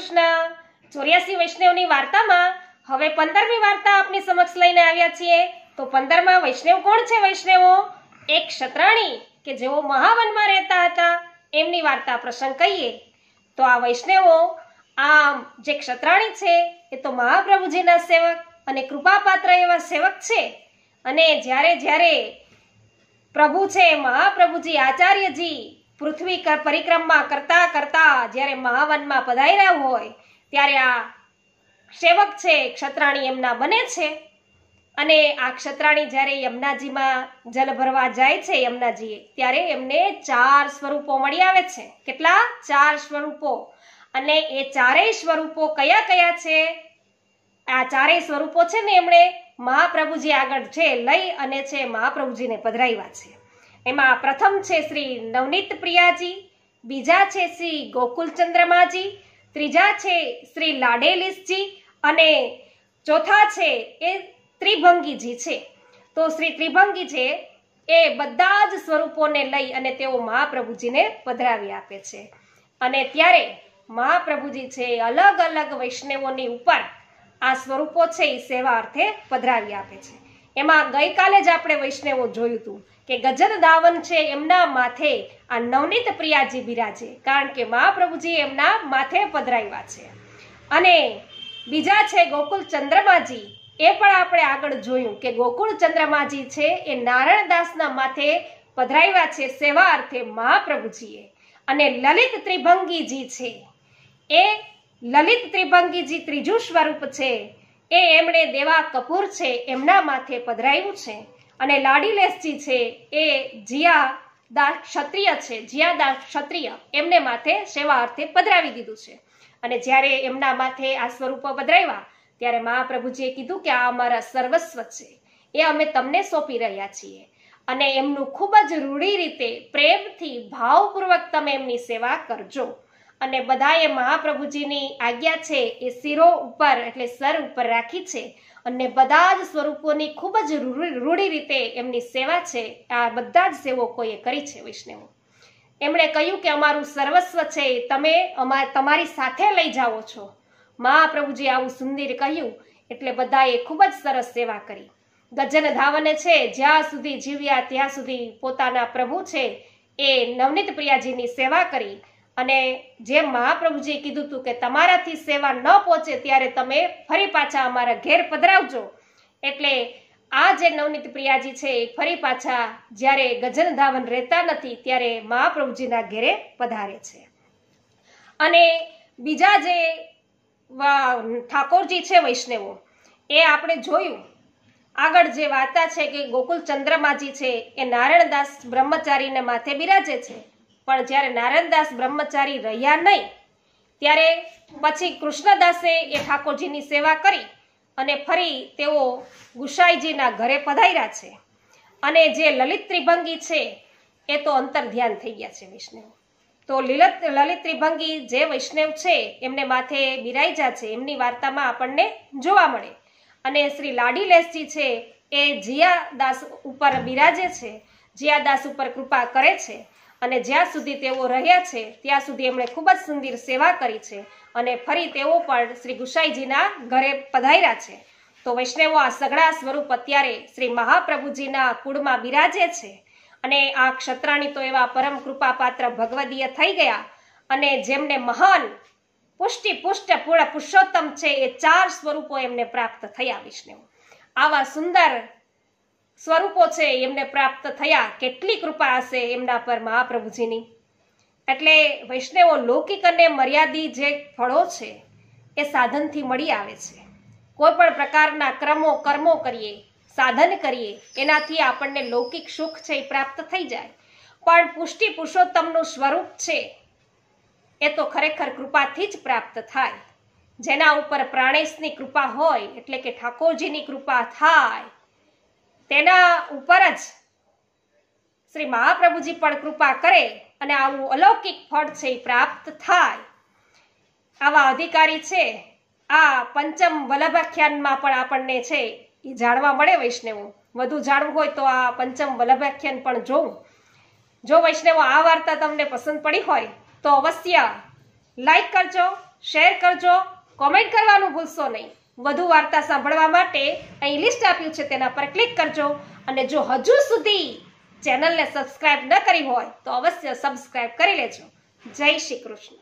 કૃષ્ણ ચોર્યાસી વૈષ્ણવની વાર્તામાં હવે પંદરમી વાર્તા આપની સમક્ષ લઈને આવ્યા છીએ તો પંદરમાં વૈષ્ણવ કોણ છે વૈષ્ણવો એક ક્ષત્રાણી કે જેઓ મહાવનમાં રહેતા હતા એમની વાર્તા પ્રસંગ કહીએ તો આ વૈષ્ણવો આ જે ક્ષત્રાણી છે એ તો મહાપ્રભુજીના સેવક અને કૃપાપાત્ર એવા સેવક છે અને જ્યારે જ્યારે પ્રભુ છે મહાપ્રભુજી આચાર્યજી પૃથ્વી પરિક્રમા કરતા કરતા જ્યારે મહાવનમાં પધાર્યા હોય ત્યારે આ સેવક છે ક્ષત્રાણી એમના બને છે અને આ ક્ષત્રાણી જ્યારે યમુનાજીમાં જલ ભરવા જાય છે યમુનાજીએ ત્યારે એમને ચાર સ્વરૂપો મળી આવે છે કેટલા ચાર સ્વરૂપો અને એ ચારેય સ્વરૂપો કયા કયા છે આ ચારેય સ્વરૂપો છે ને એમણે મહાપ્રભુજી આગળ છે લઈ અને છે મહાપ્રભુજીને પધરાવ્યા છે એમાં પ્રથમ છે શ્રી નવનીત પ્રિયાજી બીજા છે શ્રી ગોકુલ ચંદ્રમાજી ત્રીજા છે શ્રી લાડેલિસજી અને ચોથા છે એ ત્રિભંગીજી છે તો શ્રી ત્રિભંગી છે એ બધા જ સ્વરૂપોને લઈ અને તેઓ મહાપ્રભુજીને પધરાવી આપે છે અને ત્યારે મહાપ્રભુજી છે અલગ અલગ વૈષ્ણવોની ઉપર આ સ્વરૂપો છે એ સેવા અર્થે પધરાવી આપે છે એમાં ગઈકાલે જ આપણે વૈષ્ણવો જોયું હતું કે ગજન દાવન છે એમના માથે આ નવનીત પ્રિયાજી બિરાજે કારણ કે મહાપ્રભુજી એમના માથે પધરાવ્યા છે અને બીજા છે ગોકુલ ચંદ્રમાજી એ પણ આપણે આગળ જોયું કે ગોકુળ ચંદ્રમાજી છે એ નારાયણદાસના માથે પધરાવ્યા છે સેવા અર્થે મહાપ્રભુજીએ અને લલિત ત્રિભંગીજી છે એ લલિત ત્રિભંગીજી ત્રીજું સ્વરૂપ છે એ એમણે દેવા કપૂર છે એમના માથે પધરાયું છે અને લાડીલેસજી છે એ જીયા દા ક્ષત્રિય છે જીયા દા ક્ષત્રિય એમને માથે સેવા અર્થે પધરાવી દીધું છે અને જ્યારે એમના માથે આ સ્વરૂપો પધરાવ્યા ત્યારે મહાપ્રભુજીએ કીધું કે આ અમારા સર્વસ્વ છે એ અમે તમને સોંપી રહ્યા છીએ અને એમનું ખૂબ જ રૂઢી રીતે પ્રેમથી ભાવપૂર્વક તમે એમની સેવા કરજો અને બધાએ મહાપ્રભુજીની આજ્ઞા છે એ શિરો ઉપર એટલે સર ઉપર રાખી છે અને બધા જ સ્વરૂપોની ખૂબ જ રૂઢી રીતે એમની સેવા છે આ બધા જ સેવકોએ કરી છે વૈષ્ણવો એમણે કહ્યું કે અમારું સર્વસ્વ છે તમે અમાર તમારી સાથે લઈ જાઓ છો મહાપ્રભુજી આવું સુંદર કહ્યું એટલે બધાએ ખૂબ જ સરસ સેવા કરી ગજન ધાવને છે જ્યાં સુધી જીવ્યા ત્યાં સુધી પોતાના પ્રભુ છે એ નવનીત પ્રિયાજીની સેવા કરી અને જે મહાપ્રભુજીએ કીધું હતું કે તમારાથી સેવા ન પહોંચે ત્યારે તમે ફરી પાછા અમારા ઘેર પધરાવજો એટલે આ જે નવનીત પ્રિયાજી છે એ ફરી પાછા જ્યારે ગજન ધાવન રહેતા નથી ત્યારે મહાપ્રભુજીના ઘેરે પધારે છે અને બીજા જે ઠાકોરજી છે વૈષ્ણવો એ આપણે જોયું આગળ જે વાર્તા છે કે ગોકુલ ચંદ્રમાજી છે એ નારાયણદાસ બ્રહ્મચારીને માથે બિરાજે છે પણ જ્યારે નારાયણદાસ બ્રહ્મચારી રહ્યા નહીં ત્યારે પછી કૃષ્ણદાસે એ ઠાકોરજીની સેવા કરી અને ફરી તેઓ ગુસાઈજીના ઘરે પધાર્યા છે અને જે લલિત ત્રિભંગી છે એ તો અંતર ધ્યાન થઈ ગયા છે વૈષ્ણવ તો લીલત લલિત ત્રિભંગી જે વૈષ્ણવ છે એમને માથે બિરાઈજા છે એમની વાર્તામાં આપણને જોવા મળે અને શ્રી લાડીલેસજી છે એ જીયાદાસ ઉપર બિરાજે છે જીયાદાસ ઉપર કૃપા કરે છે અને જ્યાં સુધી તેઓ રહ્યા છે ત્યાં સુધી એમણે ખૂબ જ સુંદર સેવા કરી છે અને ફરી તેઓ પણ શ્રી ગુસાઈજીના ઘરે પધાર્યા છે તો વૈષ્ણવો આ સઘળા સ્વરૂપ અત્યારે શ્રી મહાપ્રભુજીના કુળમાં બિરાજે છે અને આ ક્ષત્રાણી તો એવા પરમ કૃપાપાત્ર ભગવદીય થઈ ગયા અને જેમને મહાન પુષ્ટિ પુષ્ટ પૂર્ણ પુરુષોત્તમ છે એ ચાર સ્વરૂપો એમને પ્રાપ્ત થયા વિષ્ણુ આવા સુંદર સ્વરૂપો છે એમને પ્રાપ્ત થયા કેટલી કૃપા હશે એમના પર મહાપ્રભુજીની એટલે વૈષ્ણવો લૌકિક અને મર્યાદી જે ફળો છે એ સાધનથી મળી આવે છે કોઈ પણ પ્રકારના ક્રમો કર્મો કરીએ સાધન કરીએ એનાથી આપણને લૌકિક સુખ છે એ પ્રાપ્ત થઈ જાય પણ પુષ્ટિ પુરુષોત્તમનું સ્વરૂપ છે એ તો ખરેખર કૃપાથી જ પ્રાપ્ત થાય જેના ઉપર પ્રાણેશની કૃપા હોય એટલે કે ઠાકોરજીની કૃપા થાય તેના ઉપર જ શ્રી મહાપ્રભુજી પણ કૃપા કરે અને આવું અલૌકિક ફળ છે એ પ્રાપ્ત થાય આવા અધિકારી છે આ પંચમ વલ્લભાખ્યાનમાં પણ આપણને છે એ જાણવા મળે વૈષ્ણવો વધુ જાણવું હોય તો આ પંચમ વલ્લભાખ્યાન પણ જોઉં જો વૈષ્ણવો આ વાર્તા તમને પસંદ પડી હોય તો અવશ્ય લાઈક કરજો શેર કરજો કોમેન્ટ કરવાનું ભૂલશો નહીં વધુ વાર્તા સાંભળવા માટે અહીં લિસ્ટ આપ્યું છે તેના પર ક્લિક કરજો અને જો હજુ સુધી ચેનલને સબસ્ક્રાઈબ ન કરી હોય તો અવશ્ય સબસ્ક્રાઇબ કરી લેજો જય શ્રી કૃષ્ણ